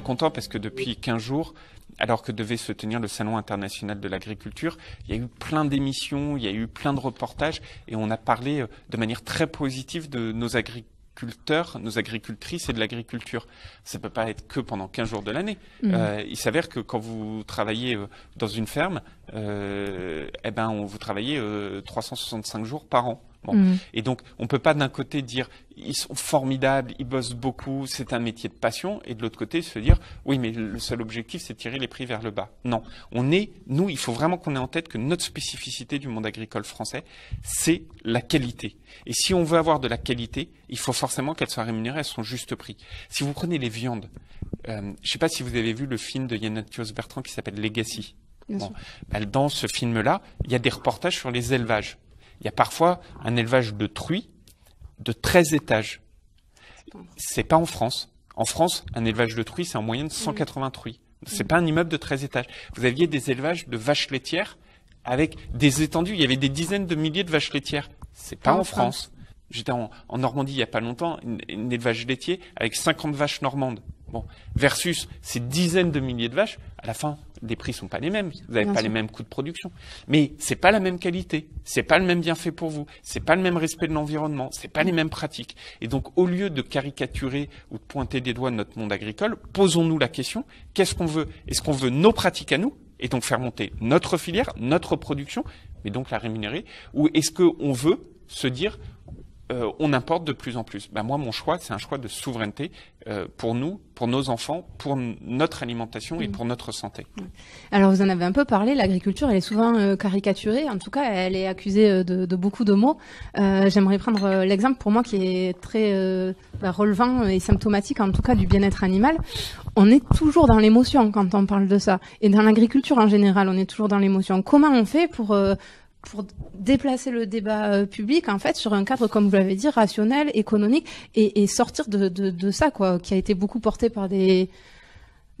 très content parce que depuis 15 jours, alors que devait se tenir le Salon international de l'agriculture, il y a eu plein d'émissions, il y a eu plein de reportages et on a parlé euh, de manière très positive de nos agriculteurs nos agricultrices et de l'agriculture. Ça ne peut pas être que pendant 15 jours de l'année. Mmh. Euh, il s'avère que quand vous travaillez euh, dans une ferme, eh ben, vous travaillez 365 jours par an. Mm. Et donc, on peut pas d'un côté dire ils sont formidables, ils bossent beaucoup, c'est un métier de passion, et de l'autre côté se dire oui, mais le seul objectif c'est tirer les prix vers le bas. Non, on est, nous, il faut vraiment qu'on ait en tête que notre spécificité du monde agricole français, c'est la qualité. Et si on veut avoir de la qualité, il faut forcément qu'elle soit rémunérée à son juste prix. Si vous prenez les viandes, euh, je sais pas si vous avez vu le film de Yannathios Bertrand qui s'appelle Legacy. Bah, dans ce film-là, il y a des reportages sur les élevages. Il y a parfois un élevage de truies de 13 étages. C'est pas en France. En France, un élevage de truies, c'est en moyenne 180 truies. C'est pas un immeuble de 13 étages. Vous aviez des élevages de vaches laitières avec des étendues. Il y avait des dizaines de milliers de vaches laitières. C'est pas, pas en France. J'étais en, Normandie il y a pas longtemps, un élevage laitier avec 50 vaches normandes. Versus ces dizaines de milliers de vaches, à la fin, les prix sont pas les mêmes. Vous n'avez pas les mêmes coûts de production. Mais c'est pas la même qualité. C'est pas le même bienfait pour vous. C'est pas le même respect de l'environnement. C'est pas les mêmes pratiques. Et donc, au lieu de caricaturer ou de pointer des doigts notre monde agricole, posons-nous la question, qu'est-ce qu'on veut? Est-ce qu'on veut nos pratiques à nous? Et donc faire monter notre filière, notre production, mais donc la rémunérer? Ou est-ce qu'on veut se dire, euh, on importe de plus en plus. Ben moi, mon choix, c'est un choix de souveraineté euh, pour nous, pour nos enfants, pour notre alimentation et mm. pour notre santé. Alors, vous en avez un peu parlé. L'agriculture, elle est souvent euh, caricaturée. En tout cas, elle est accusée de, beaucoup de mots. J'aimerais prendre l'exemple pour moi qui est très bah, relevant et symptomatique, en tout cas, du bien-être animal. On est toujours dans l'émotion quand on parle de ça, et dans l'agriculture en général, on est toujours dans l'émotion. Comment on fait pour pour déplacer le débat euh, public en fait sur un cadre comme vous l'avez dit rationnel, économique et, sortir de, de, de, ça quoi, qui a été beaucoup porté par des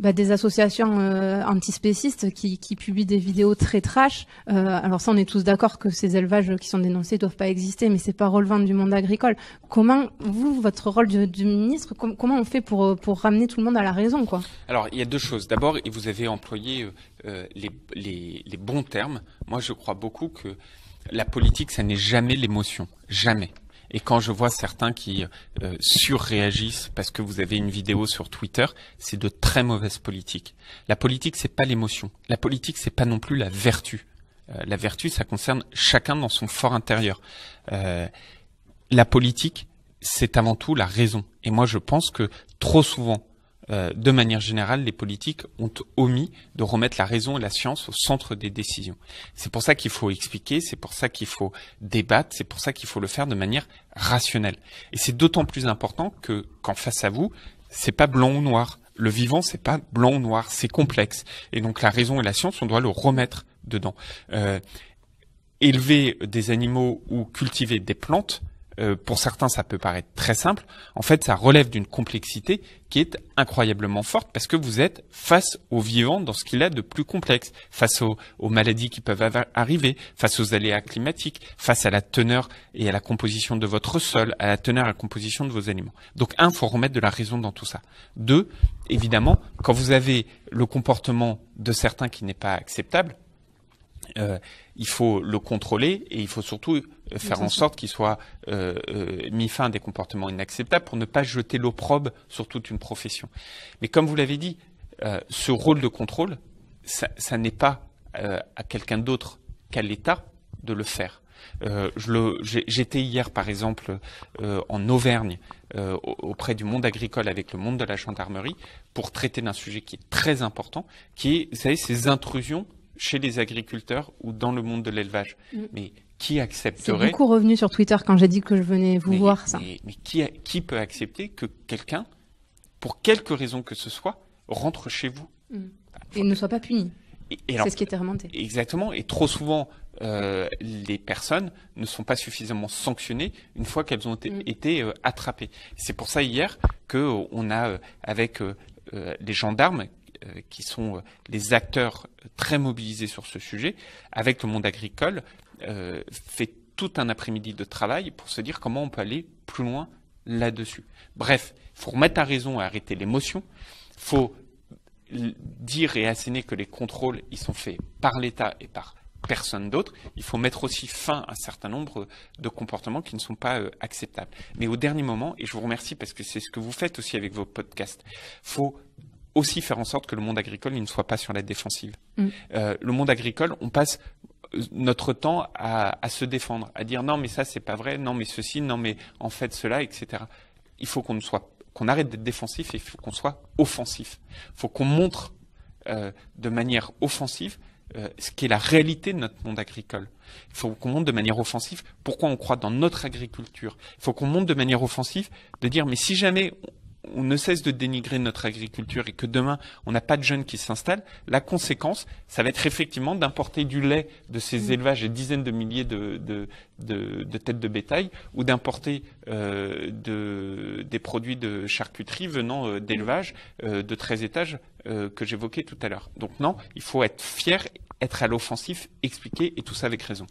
bah, des associations euh, antispécistes qui, publient des vidéos très trash. Euh, alors ça, on est tous d'accord que ces élevages qui sont dénoncés doivent pas exister, mais c'est pas relevant du monde agricole. Comment vous, votre rôle du, ministre, comment on fait pour ramener tout le monde à la raison, quoi Alors il y a deux choses. D'abord, vous avez employé euh, les bons termes. Moi, je crois beaucoup que la politique, ça n'est jamais l'émotion, jamais. Et quand je vois certains qui euh, surréagissent parce que vous avez une vidéo sur Twitter, c'est de très mauvaise politique. La politique, c'est pas l'émotion. La politique, c'est pas non plus la vertu. Euh, la vertu, ça concerne chacun dans son fort intérieur. Euh, la politique, c'est avant tout la raison. Et moi, je pense que trop souvent, euh, de manière générale, les politiques ont omis de remettre la raison et la science au centre des décisions. C'est pour ça qu'il faut expliquer, c'est pour ça qu'il faut débattre, c'est pour ça qu'il faut le faire de manière rationnelle. Et c'est d'autant plus important que quand face à vous, c'est pas blanc ou noir. Le vivant, c'est pas blanc ou noir, c'est complexe. Et donc la raison et la science, on doit le remettre dedans. Euh, élever des animaux ou cultiver des plantes, euh, pour certains, ça peut paraître très simple. En fait, ça relève d'une complexité qui est incroyablement forte parce que vous êtes face au vivant dans ce qu'il a de plus complexe, face aux, aux maladies qui peuvent arriver, face aux aléas climatiques, face à la teneur et à la composition de votre sol, à la teneur et à la composition de vos aliments. Donc, un, faut remettre de la raison dans tout ça. Deux, évidemment, quand vous avez le comportement de certains qui n'est pas acceptable, euh, il faut le contrôler et il faut surtout euh, faire en sorte qu'il soit euh, mis fin à des comportements inacceptables pour ne pas jeter l'opprobre sur toute une profession. Mais comme vous l'avez dit, ce rôle de contrôle, ça, ça n'est pas à quelqu'un d'autre qu'à l'État de le faire. J'étais hier, par exemple, en Auvergne, auprès du monde agricole avec le monde de la gendarmerie, pour traiter d'un sujet qui est très important, qui est, vous savez, ces intrusions chez les agriculteurs ou dans le monde de l'élevage. Mm. Mais qui accepterait C'est beaucoup revenu sur Twitter quand j'ai dit que je venais vous voir ça. Mais, qui, qui peut accepter que quelqu'un, pour quelque raison que ce soit, rentre chez vous mm. bah, et ne soit pas puni c'est ce qui était remonté. Exactement. Et trop souvent, euh, les personnes ne sont pas suffisamment sanctionnées une fois qu'elles ont mm. été euh, attrapées. C'est pour ça hier qu'on euh, a avec les gendarmes euh, qui sont euh, les acteurs euh, très mobilisés sur ce sujet, avec le monde agricole, fait tout un après-midi de travail pour se dire comment on peut aller plus loin là-dessus. Bref, il faut remettre à raison et arrêter l'émotion. Il faut dire et asséner que les contrôles, ils sont faits par l'État et par personne d'autre. Il faut mettre aussi fin à un certain nombre de comportements qui ne sont pas acceptables. Mais au dernier moment, et je vous remercie parce que c'est ce que vous faites aussi avec vos podcasts, faut aussi faire en sorte que le monde agricole il ne soit pas sur la défensive. Mm. Euh, le monde agricole, on passe euh, notre temps à, se défendre, à dire non mais ça c'est pas vrai, non mais ceci, non mais en fait cela, etc. Il faut qu'on soit, qu'on arrête d'être défensif et il faut qu'on soit offensif. Il faut qu'on montre euh, de manière offensive ce qui est la réalité de notre monde agricole. Il faut qu'on montre de manière offensive pourquoi on croit dans notre agriculture. Il faut qu'on montre de manière offensive de dire mais si jamais on ne cesse de dénigrer notre agriculture et que demain on n'a pas de jeunes qui s'installent, la conséquence, ça va être effectivement d'importer du lait de ces mm. élevages et dizaines de milliers de, de, de têtes de bétail ou d'importer euh, de, des produits de charcuterie venant euh, d'élevages euh, de 13 étages que j'évoquais tout à l'heure. Donc non, il faut être fier, être à l'offensif, expliquer et tout ça avec raison.